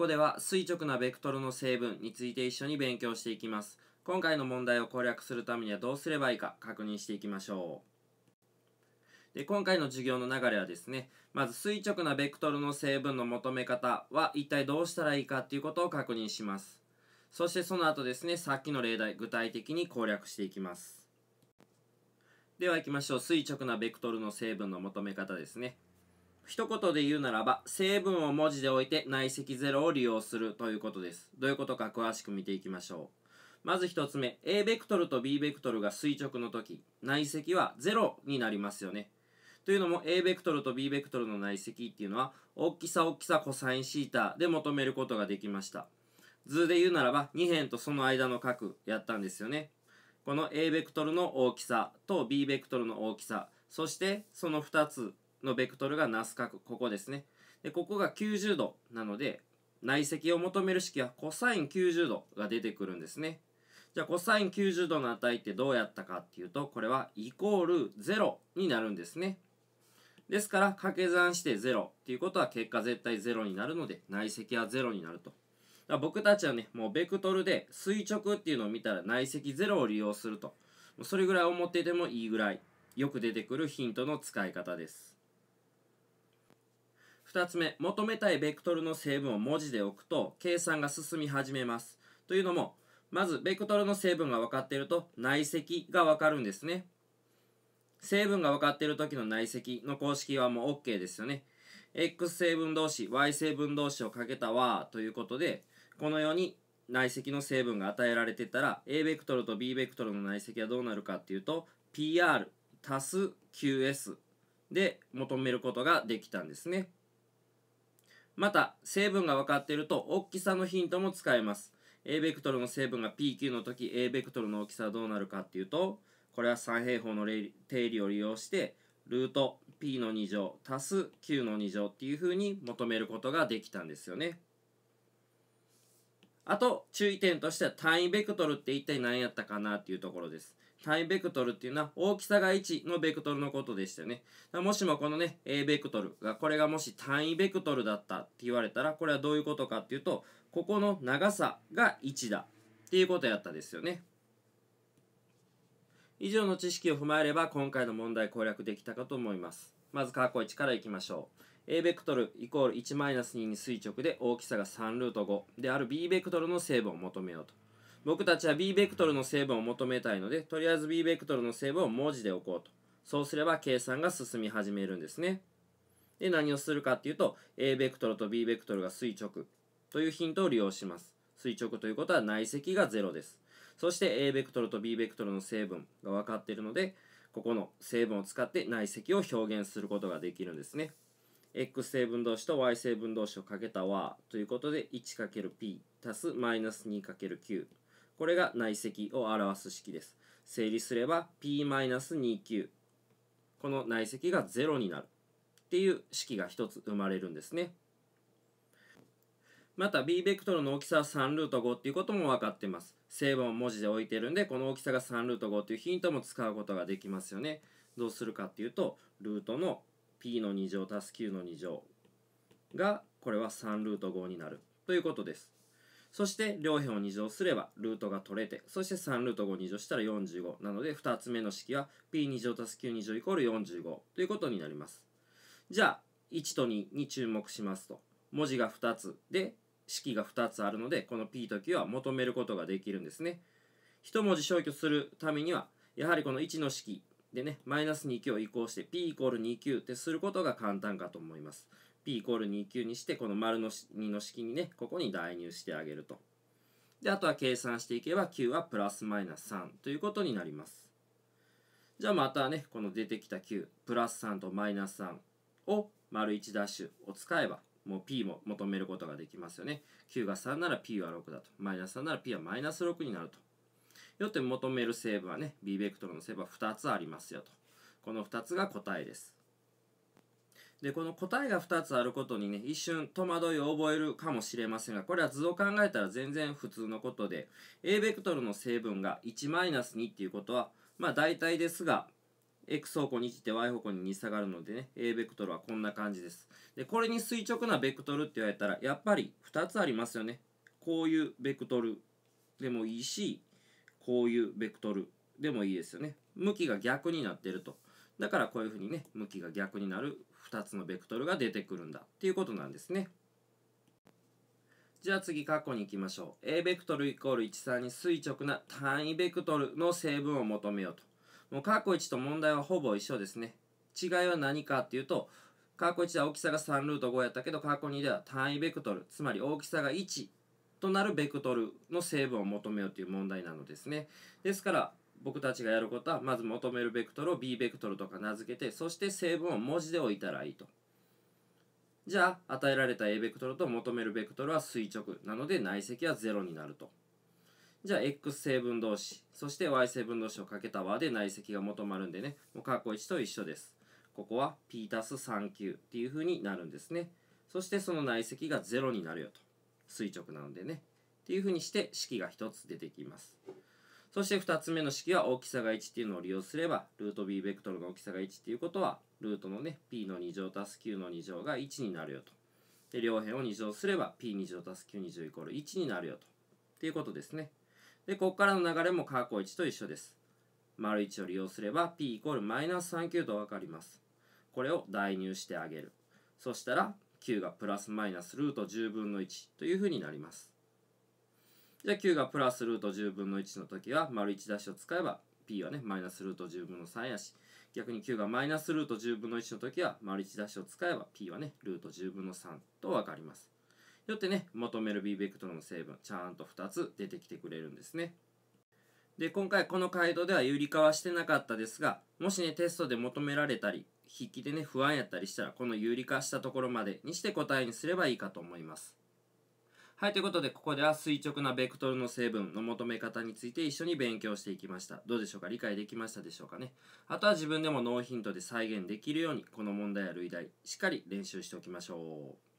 ここでは垂直なベクトルの成分について一緒に勉強していきます。今回の問題を攻略するためにはどうすればいいか確認していきましょう。で今回の授業の流れはですね、まず垂直なベクトルの成分の求め方は一体どうしたらいいかっていうことを確認します。そしてその後ですね、さっきの例題、具体的に攻略していきます。では行きましょう。垂直なベクトルの成分の求め方ですね。一言で言うならば、成分を文字で置いて内積ゼロを利用するということです。どういうことか詳しく見ていきましょう。まず一つ目、A ベクトルと B ベクトルが垂直の時、内積は0になりますよね。というのも A ベクトルと B ベクトルの内積っていうのは、大きさ大きさコサインシータで求めることができました。図で言うならば、2辺とその間の角やったんですよね。この A ベクトルの大きさと B ベクトルの大きさ、そしてその2つのベクトルがナス角、ここですね。で、ここが90度なので、内積を求める式はコサイン90度が出てくるんですね。じゃあ、コサイン90度の値ってどうやったかっていうと、これはイコール0になるんですね。ですから、掛け算して0っていうことは結果絶対0になるので、内積は0になると。僕たちはね、もうベクトルで垂直っていうのを見たら内積0を利用すると。それぐらい思っててもいいぐらいよく出てくるヒントの使い方です。2つ目、求めたいベクトルの成分を文字で置くと計算が進み始めます。というのも、まずベクトルの成分が分かっていると内積が分かるんですね。成分が分かっている時の内積の公式はもう OK ですよね。x 成分同士、y 成分同士をかけた和ということで、このように内積の成分が与えられてたら、a ベクトルと b ベクトルの内積はどうなるかっていうと、pr 足す qs で求めることができたんですね。また、成分が分かっていると大きさのヒントも使えます。A ベクトルの成分が PQ の時、A ベクトルの大きさはどうなるかっていうと、これは三平方の定理を利用して、ルート P の2乗足す Q の2乗っていうふうに求めることができたんですよね。あと、注意点としては単位ベクトルって一体何やったかなっていうところです。単位ベクトルっていうのは大きさが1のベクトルのことでしたよね。もしもこのね、A ベクトルが、これがもし単位ベクトルだったって言われたら、これはどういうことかっていうと、ここの長さが1だっていうことやったですよね。以上の知識を踏まえれば、今回の問題攻略できたかと思います。まず、過去1からいきましょう。A ベクトルイコール1 2に垂直で大きさが3ルート5である B ベクトルの成分を求めようと。僕たちは B ベクトルの成分を求めたいので、とりあえず B ベクトルの成分を文字で置こうと。そうすれば計算が進み始めるんですね。で、何をするかっていうと、A ベクトルと B ベクトルが垂直というヒントを利用します。垂直ということは内積が0です。そして A ベクトルと B ベクトルの成分が分かっているので、ここの成分を使って内積を表現することができるんですね。x 成分同士と y 成分同士をかけた和ということで 1×p たすマイナス 2×9 これが内積を表す式です。整理すれば p-29 この内積が0になるっていう式が1つ生まれるんですね。また b ベクトルの大きさは3ルート5っていうことも分かってます。成分を文字で置いてるんでこの大きさが3ルート5っていうヒントも使うことができますよね。どうするかっていうとルートの p の2乗足す9の2乗がこれは3ルート5になるということです。そして両辺を2乗すればルートが取れて、そして3ルート5を2乗したら45。なので2つ目の式は p2 乗たす q2 乗イコール45ということになります。じゃあ、1と2に注目しますと、文字が2つで式が2つあるので、この p と q は求めることができるんですね。1文字消去するためには、やはりこの1の式でね、マイナス 2q を移行して p イコール 2q ってすることが簡単かと思います。p イコール2級にしてこの丸の2の式にねここに代入してあげるとであとは計算していけば q はプラスマイナス3ということになりますじゃあまたねこの出てきた q プラス3とマイナス3を丸1ダッシュを使えばもう p も求めることができますよね q が3なら p は6だとマイナス3なら p はマイナス6になるとよって求める成分はね b ベクトルの成分は2つありますよとこの2つが答えですで、この答えが2つあることにね、一瞬戸惑いを覚えるかもしれませんが、これは図を考えたら全然普通のことで、A ベクトルの成分が1-2っていうことは、まあ大体ですが、x 方向に1って y 方向に2下がるのでね、A ベクトルはこんな感じです。で、これに垂直なベクトルって言われたら、やっぱり2つありますよね。こういうベクトルでもいいし、こういうベクトルでもいいですよね。向きが逆になってると。だからこういうふうにね、向きが逆になる2つのベクトルが出てくるんだっていうことなんですね。じゃあ次、括弧に行きましょう。A ベクトルイコール13に垂直な単位ベクトルの成分を求めようと。もう括弧1と問題はほぼ一緒ですね。違いは何かっていうと、括弧1は大きさが3ルート5やったけど、括弧2では単位ベクトル、つまり大きさが1となるベクトルの成分を求めようという問題なのですね。ですから、僕たちがやることはまず求めるベクトルを B ベクトルとか名付けてそして成分を文字で置いたらいいとじゃあ与えられた A ベクトルと求めるベクトルは垂直なので内積は0になるとじゃあ X 成分同士そして Y 成分同士をかけた和で内積が求まるんでねもう括弧1と一緒ですここは P たす3 9っていう風になるんですねそしてその内積が0になるよと垂直なのでねっていう風にして式が1つ出てきますそして2つ目の式は大きさが1っていうのを利用すれば、ルート b ベクトルの大きさが1っていうことは、ルートのね、p の2乗足す q の2乗が1になるよと。で、両辺を2乗すれば、p2 乗足す q2 乗イコール1になるよと。っていうことですね。で、ここからの流れも過去1と一緒です。丸1を利用すれば、p イコールマイナス39と分かります。これを代入してあげる。そしたら、q がプラスマイナスルート10分の1というふうになります。じゃあ9がプラスルート10分の1の時は、丸1ダッシュを使えば、p はね、マイナスルート10分の3やし、逆に9がマイナスルート10分の1の時は、丸1ダッシュを使えば、p はね、ルート10分の3と分かります。よってね、求める b ベクトルの成分、ちゃんと2つ出てきてくれるんですね。で、今回この回答では有理化はしてなかったですが、もしね、テストで求められたり、筆記でね、不安やったりしたら、この有理化したところまでにして答えにすればいいかと思います。はい、ということで、ここでは垂直なベクトルの成分の求め方について一緒に勉強していきました。どうでしょうか理解できましたでしょうかねあとは自分でもノーヒントで再現できるように、この問題や類題、しっかり練習しておきましょう。